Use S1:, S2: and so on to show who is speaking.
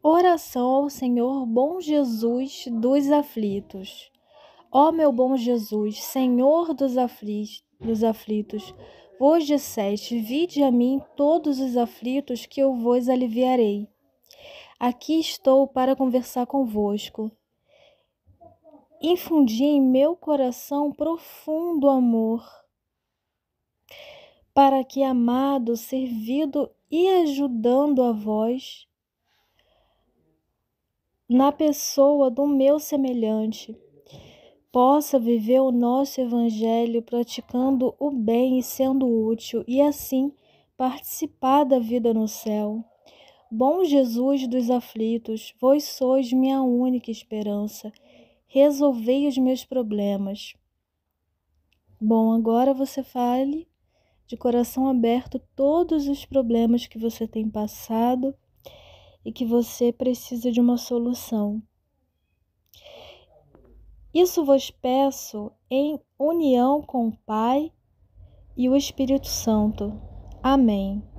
S1: Oração ao Senhor Bom Jesus dos aflitos. Ó meu bom Jesus, Senhor dos, afli dos aflitos, vos disseste: Vide a mim todos os aflitos, que eu vos aliviarei. Aqui estou para conversar convosco. Infundi em meu coração profundo amor, para que, amado, servido e ajudando a vós, na pessoa do meu semelhante, possa viver o nosso Evangelho praticando o bem e sendo útil, e assim participar da vida no céu. Bom Jesus dos aflitos, vós sois minha única esperança, resolvei os meus problemas. Bom, agora você fale de coração aberto todos os problemas que você tem passado e que você precisa de uma solução. Isso vos peço em união com o Pai e o Espírito Santo. Amém.